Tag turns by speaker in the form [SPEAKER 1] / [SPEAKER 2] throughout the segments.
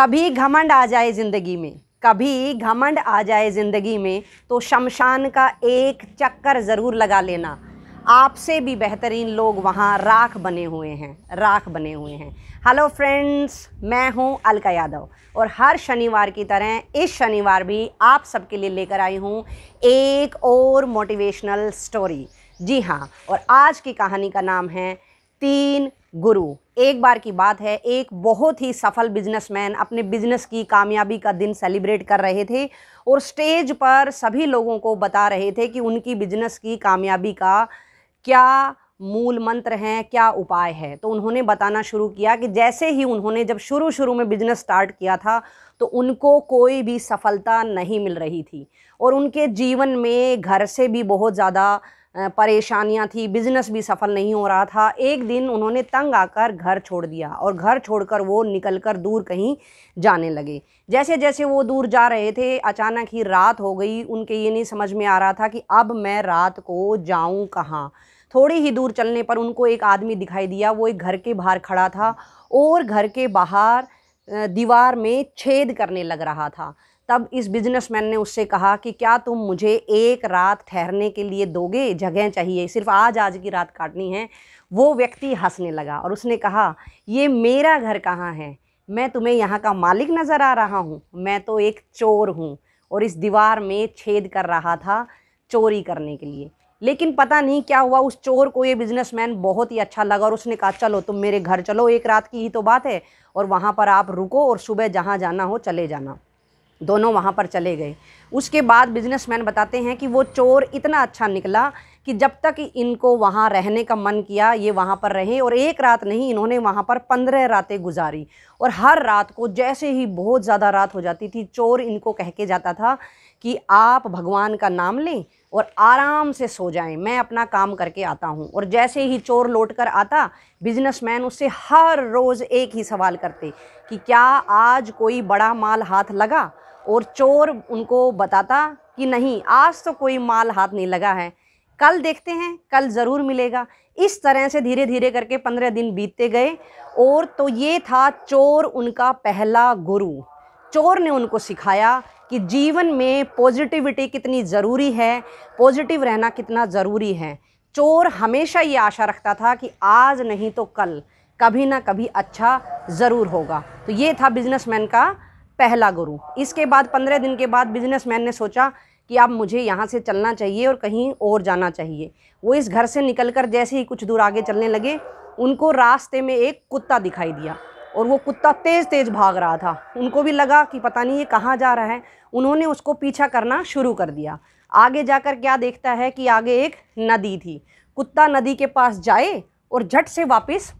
[SPEAKER 1] कभी घमंड आ जाए ज़िंदगी में कभी घमंड आ जाए ज़िंदगी में तो शमशान का एक चक्कर ज़रूर लगा लेना आपसे भी बेहतरीन लोग वहाँ राख बने हुए हैं राख बने हुए हैं हेलो फ्रेंड्स मैं हूँ अलका यादव और हर शनिवार की तरह इस शनिवार भी आप सबके लिए लेकर आई हूँ एक और मोटिवेशनल स्टोरी जी हाँ और आज की कहानी का नाम है तीन गुरु एक बार की बात है एक बहुत ही सफल बिजनेसमैन अपने बिजनेस की कामयाबी का दिन सेलिब्रेट कर रहे थे और स्टेज पर सभी लोगों को बता रहे थे कि उनकी बिजनेस की कामयाबी का क्या मूल मंत्र हैं क्या उपाय है तो उन्होंने बताना शुरू किया कि जैसे ही उन्होंने जब शुरू शुरू में बिजनेस स्टार्ट किया था तो उनको कोई भी सफलता नहीं मिल रही थी और उनके जीवन में घर से भी बहुत ज़्यादा परेशानियां थी बिज़नेस भी सफल नहीं हो रहा था एक दिन उन्होंने तंग आकर घर छोड़ दिया और घर छोड़कर वो निकलकर दूर कहीं जाने लगे जैसे जैसे वो दूर जा रहे थे अचानक ही रात हो गई उनके ये नहीं समझ में आ रहा था कि अब मैं रात को जाऊँ कहाँ थोड़ी ही दूर चलने पर उनको एक आदमी दिखाई दिया वो एक घर के बाहर खड़ा था और घर के बाहर दीवार में छेद करने लग रहा था तब इस बिजनेसमैन ने उससे कहा कि क्या तुम मुझे एक रात ठहरने के लिए दोगे जगह चाहिए सिर्फ आज आज की रात काटनी है वो व्यक्ति हंसने लगा और उसने कहा ये मेरा घर कहाँ है मैं तुम्हें यहाँ का मालिक नज़र आ रहा हूँ मैं तो एक चोर हूँ और इस दीवार में छेद कर रहा था चोरी करने के लिए लेकिन पता नहीं क्या हुआ उस चोर को ये बिजनेसमैन बहुत ही अच्छा लगा और उसने कहा चलो तुम मेरे घर चलो एक रात की ही तो बात है और वहाँ पर आप रुको और सुबह जहाँ जाना हो चले जाना दोनों वहाँ पर चले गए उसके बाद बिजनेसमैन बताते हैं कि वो चोर इतना अच्छा निकला कि जब तक इनको वहाँ रहने का मन किया ये वहाँ पर रहे और एक रात नहीं इन्होंने वहाँ पर पंद्रह रातें गुजारी और हर रात को जैसे ही बहुत ज़्यादा रात हो जाती थी चोर इनको कह के जाता था कि आप भगवान का नाम लें और आराम से सो जाएं मैं अपना काम करके आता हूँ और जैसे ही चोर लौट कर आता बिजनेसमैन उससे हर रोज़ एक ही सवाल करते कि क्या आज कोई बड़ा माल हाथ लगा और चोर उनको बताता कि नहीं आज तो कोई माल हाथ नहीं लगा है कल देखते हैं कल ज़रूर मिलेगा इस तरह से धीरे धीरे करके पंद्रह दिन बीतते गए और तो ये था चोर उनका पहला गुरु चोर ने उनको सिखाया कि जीवन में पॉजिटिविटी कितनी ज़रूरी है पॉजिटिव रहना कितना ज़रूरी है चोर हमेशा ये आशा रखता था कि आज नहीं तो कल कभी ना कभी अच्छा ज़रूर होगा तो ये था बिजनेसमैन का पहला गुरु इसके बाद पंद्रह दिन के बाद बिजनेसमैन ने सोचा कि अब मुझे यहाँ से चलना चाहिए और कहीं और जाना चाहिए वो इस घर से निकलकर जैसे ही कुछ दूर आगे चलने लगे उनको रास्ते में एक कुत्ता दिखाई दिया और वो कुत्ता तेज़ तेज़ भाग रहा था उनको भी लगा कि पता नहीं ये कहाँ जा रहा है उन्होंने उसको पीछा करना शुरू कर दिया आगे जाकर क्या देखता है कि आगे एक नदी थी कुत्ता नदी के पास जाए और झट से वापस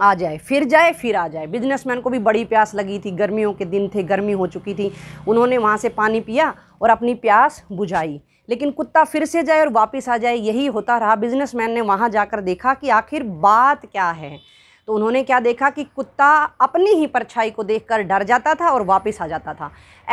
[SPEAKER 1] आ जाए फिर जाए फिर आ जाए बिजनेसमैन को भी बड़ी प्यास लगी थी गर्मियों के दिन थे गर्मी हो चुकी थी उन्होंने वहाँ से पानी पिया और अपनी प्यास बुझाई लेकिन कुत्ता फिर से जाए और वापस आ जाए यही होता रहा बिजनेसमैन ने वहाँ जाकर देखा कि आखिर बात क्या है तो उन्होंने क्या देखा कि कुत्ता अपनी ही परछाई को देखकर डर जाता था और वापस आ जाता था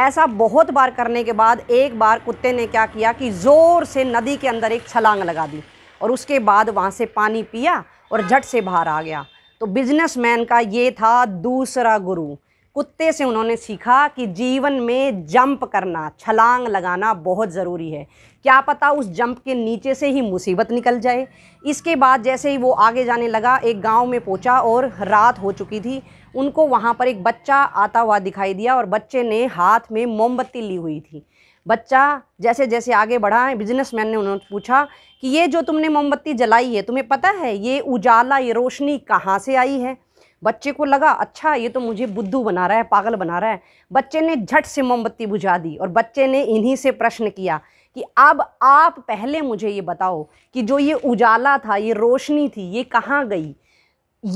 [SPEAKER 1] ऐसा बहुत बार करने के बाद एक बार कुत्ते ने क्या किया कि ज़ोर से नदी के अंदर एक छलांग लगा दी और उसके बाद वहाँ से पानी पिया और झट से बाहर आ गया तो बिजनेसमैन का ये था दूसरा गुरु कुत्ते से उन्होंने सीखा कि जीवन में जंप करना छलांग लगाना बहुत ज़रूरी है क्या पता उस जंप के नीचे से ही मुसीबत निकल जाए इसके बाद जैसे ही वो आगे जाने लगा एक गांव में पहुंचा और रात हो चुकी थी उनको वहां पर एक बच्चा आता हुआ दिखाई दिया और बच्चे ने हाथ में मोमबत्ती ली हुई थी बच्चा जैसे जैसे आगे बढ़ा है बिजनेसमैन ने उन्होंने पूछा कि ये जो तुमने मोमबत्ती जलाई है तुम्हें पता है ये उजाला ये रोशनी कहाँ से आई है बच्चे को लगा अच्छा ये तो मुझे बुद्धू बना रहा है पागल बना रहा है बच्चे ने झट से मोमबत्ती बुझा दी और बच्चे ने इन्हीं से प्रश्न किया कि अब आप पहले मुझे ये बताओ कि जो ये उजाला था ये रोशनी थी ये कहाँ गई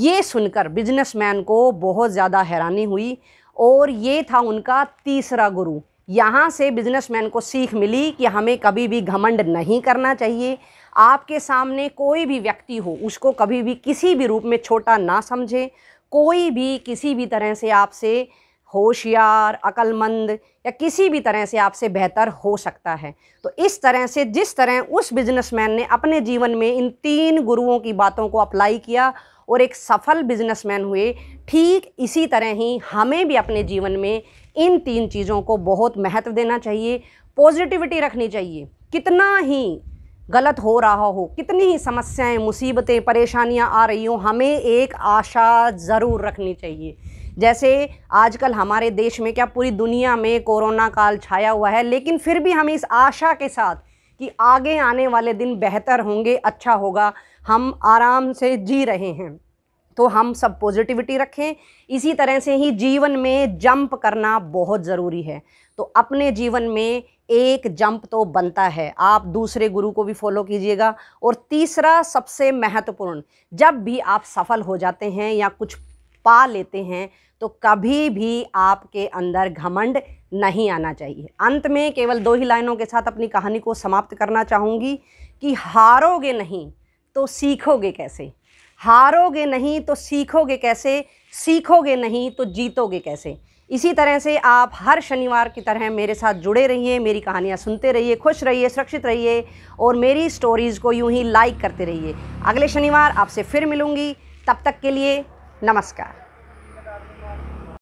[SPEAKER 1] ये सुनकर बिजनेसमैन को बहुत ज़्यादा हैरानी हुई और ये था उनका तीसरा गुरु यहाँ से बिजनेसमैन को सीख मिली कि हमें कभी भी घमंड नहीं करना चाहिए आपके सामने कोई भी व्यक्ति हो उसको कभी भी किसी भी रूप में छोटा ना समझें कोई भी किसी भी तरह से आपसे होशियार अक्लमंद या किसी भी तरह से आपसे बेहतर हो सकता है तो इस तरह से जिस तरह उस बिजनेसमैन ने अपने जीवन में इन तीन गुरुओं की बातों को अप्लाई किया और एक सफल बिजनेसमैन हुए ठीक इसी तरह ही हमें भी अपने जीवन में इन तीन चीज़ों को बहुत महत्व देना चाहिए पॉजिटिविटी रखनी चाहिए कितना ही गलत हो रहा हो कितनी ही समस्याएं मुसीबतें परेशानियां आ रही हों हमें एक आशा ज़रूर रखनी चाहिए जैसे आजकल हमारे देश में क्या पूरी दुनिया में कोरोना काल छाया हुआ है लेकिन फिर भी हमें इस आशा के साथ कि आगे आने वाले दिन बेहतर होंगे अच्छा होगा हम आराम से जी रहे हैं तो हम सब पॉजिटिविटी रखें इसी तरह से ही जीवन में जंप करना बहुत ज़रूरी है तो अपने जीवन में एक जंप तो बनता है आप दूसरे गुरु को भी फॉलो कीजिएगा और तीसरा सबसे महत्वपूर्ण जब भी आप सफल हो जाते हैं या कुछ पा लेते हैं तो कभी भी आपके अंदर घमंड नहीं आना चाहिए अंत में केवल दो ही लाइनों के साथ अपनी कहानी को समाप्त करना चाहूँगी कि हारोगे नहीं तो सीखोगे कैसे हारोगे नहीं तो सीखोगे कैसे सीखोगे नहीं तो जीतोगे कैसे इसी तरह से आप हर शनिवार की तरह मेरे साथ जुड़े रहिए मेरी कहानियाँ सुनते रहिए खुश रहिए सुरक्षित रहिए और मेरी स्टोरीज़ को यूं ही लाइक करते रहिए अगले शनिवार आपसे फिर मिलूँगी तब तक के लिए नमस्कार